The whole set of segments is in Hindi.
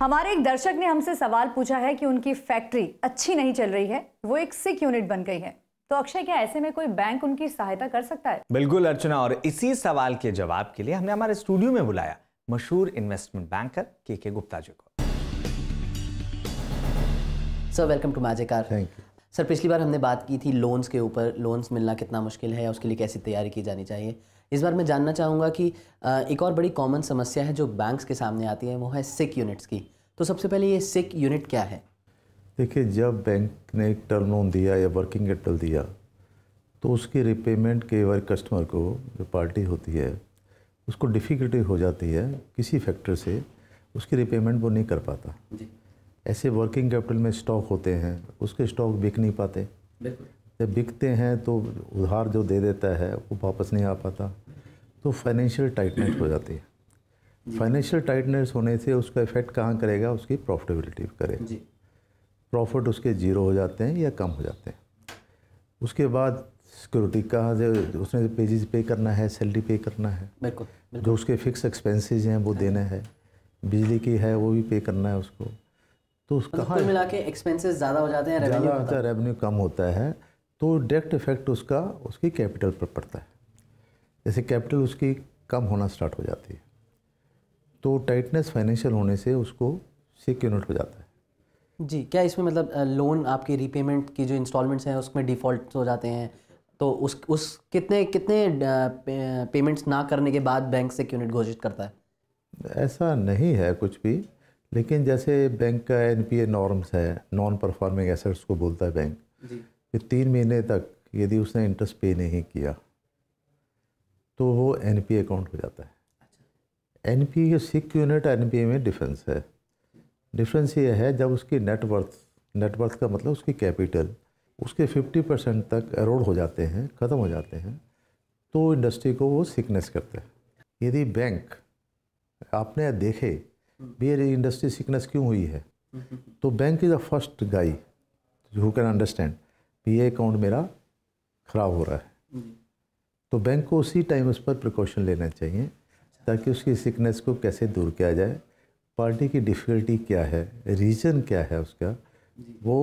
हमारे एक दर्शक ने हमसे सवाल पूछा है कि उनकी फैक्ट्री अच्छी नहीं चल रही है वो एक सिक यूनिट बन गई है तो अक्षय क्या ऐसे में कोई बैंक उनकी सहायता कर सकता है बिल्कुल अर्चना और इसी सवाल के जवाब के लिए हमने हमारे स्टूडियो में बुलाया मशहूर इन्वेस्टमेंट बैंकर के के गुप्ता जी को sir welcome to magic R thank you sir पिछली बार हमने बात की थी लोन्स के ऊपर लोन्स मिलना कितना मुश्किल है या उसके लिए कैसी तैयारी की जानी चाहिए इस बार मैं जानना चाहूँगा कि एक और बड़ी कॉमन समस्या है जो बैंक्स के सामने आती है वो है सिक यूनिट्स की तो सबसे पहले ये सिक यूनिट क्या है देखिए जब बैंक ने एक टर्म लोन दिया या वर्किंग कैपिटल दिया तो उसकी रिपेमेंट के बार कस्टमर को जो पार्टी होती है उसको डिफ़िकल्टी हो जाती है किसी फैक्टर से उसकी रिपेमेंट वो नहीं कर पाता जी ऐसे वर्किंग कैपिटल में स्टॉक होते हैं उसके स्टॉक बिक नहीं पाते जब बिकते हैं तो उधार जो दे देता है वो वापस नहीं आ पाता तो फाइनेंशियल टाइटनेस हो जाती है फाइनेंशियल टाइटनेस होने से उसका इफेक्ट कहाँ करेगा उसकी प्रॉफिटेबिलिटी करेगा प्रॉफिट उसके ज़ीरो हो जाते हैं या कम हो जाते हैं उसके बाद सिक्योरिटी कहाँ से उसने पेजेस पे करना है सैलरी पे करना है बिल्कुल, बिल्कुल। जो उसके फिक्स एक्सपेंसेस हैं वो देना है बिजली की है वो भी पे करना है उसको तो उसका तो मिला के एक्सपेंसेस ज़्यादा हो जाते हैं ज़्यादा होता है रेवेन्यू कम होता है तो डायरेक्ट इफेक्ट उसका उसकी कैपिटल पर पड़ता है जैसे कैपिटल उसकी कम होना स्टार्ट हो जाती है तो टाइटनेस फाइनेंशियल होने से उसको सिक यूनिट हो जाता है जी क्या इसमें मतलब लोन आपकी रीपेमेंट की जो इंस्टॉलमेंट्स हैं उसमें डिफ़ॉल्ट हो जाते हैं तो उस उस कितने कितने पेमेंट्स ना करने के बाद बैंक से यूनिट घोषित करता है ऐसा नहीं है कुछ भी लेकिन जैसे बैंक का एनपीए नॉर्म्स है नॉन परफॉर्मिंग एसेट्स को बोलता है बैंक कि तीन महीने तक यदि उसने इंटरेस्ट पे नहीं किया तो वो एन अकाउंट हो जाता है एन अच्छा। पी के सिक यूनिट एन में डिफरेंस है डिफरेंस ये है जब उसकी नेटवर्थ नेटवर्थ का मतलब उसकी कैपिटल उसके 50 परसेंट तक एरोड हो जाते हैं ख़त्म हो जाते हैं तो इंडस्ट्री को वो सिकनेस करते हैं यदि बैंक आपने देखे भी इंडस्ट्री सिकनेस क्यों हुई है तो bank is a first guy who can understand भी ये अकाउंट मेरा ख़राब हो रहा है तो बैंक को उसी टाइम उस पर प्रिकॉशन लेना चाहिए ताकि उसकी सिकनेस को कैसे दूर किया जाए पार्टी की डिफ़िकल्टी क्या है रीज़न क्या है उसका वो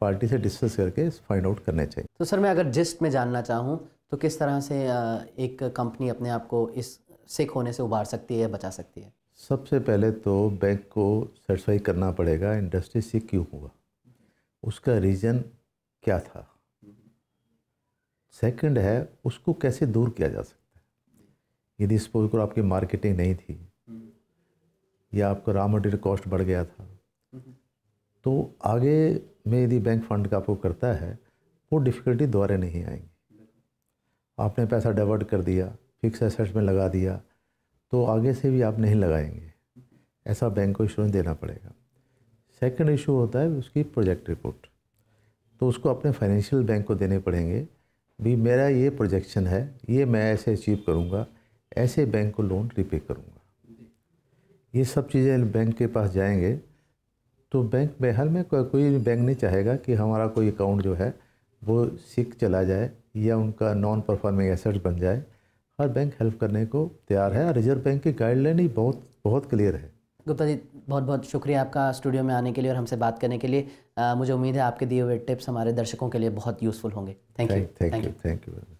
पार्टी से डिस्कस करके फाइंड आउट करने चाहिए तो सर मैं अगर जिस्ट में जानना चाहूँ तो किस तरह से एक कंपनी अपने आप को इस सिक होने से उबार सकती है या बचा सकती है सबसे पहले तो बैंक को सेटिस्फाई करना पड़ेगा इंडस्ट्री से क्यों हुआ उसका रीज़न क्या था सेकंड है उसको कैसे दूर किया जा सकता है यदि सपोज करो आपकी मार्केटिंग नहीं थी या आपका रॉ मटेरियल कॉस्ट बढ़ गया था तो आगे में यदि बैंक फंड का आपको करता है वो डिफ़िकल्टी दोबारा नहीं आएंगी आपने पैसा डाइवर्ट कर दिया फिक्स एसेट्स में लगा दिया तो आगे से भी आप नहीं लगाएंगे ऐसा बैंक को इंश्योरेंस देना पड़ेगा सेकंड इशू होता है उसकी प्रोजेक्ट रिपोर्ट तो उसको अपने फाइनेंशियल बैंक को देने पड़ेंगे भी मेरा ये प्रोजेक्शन है ये मैं ऐसे अचीव करूँगा ऐसे बैंक को लोन रिपे करूँगा ये सब चीज़ें बैंक के पास जाएंगे तो बैंक बेहल में कोई बैंक नहीं चाहेगा कि हमारा कोई अकाउंट जो है वो सिक चला जाए या उनका नॉन परफॉर्मिंग एसेट बन जाए हर बैंक हेल्प करने को तैयार है और रिजर्व बैंक की गाइडलाइन ही बहुत बहुत क्लियर है गुप्ता जी बहुत बहुत शुक्रिया आपका स्टूडियो में आने के लिए और हमसे बात करने के लिए आ, मुझे उम्मीद है आपके दिए हुए टिप्स हमारे दर्शकों के लिए बहुत यूज़फुल होंगे thank you thank you thank you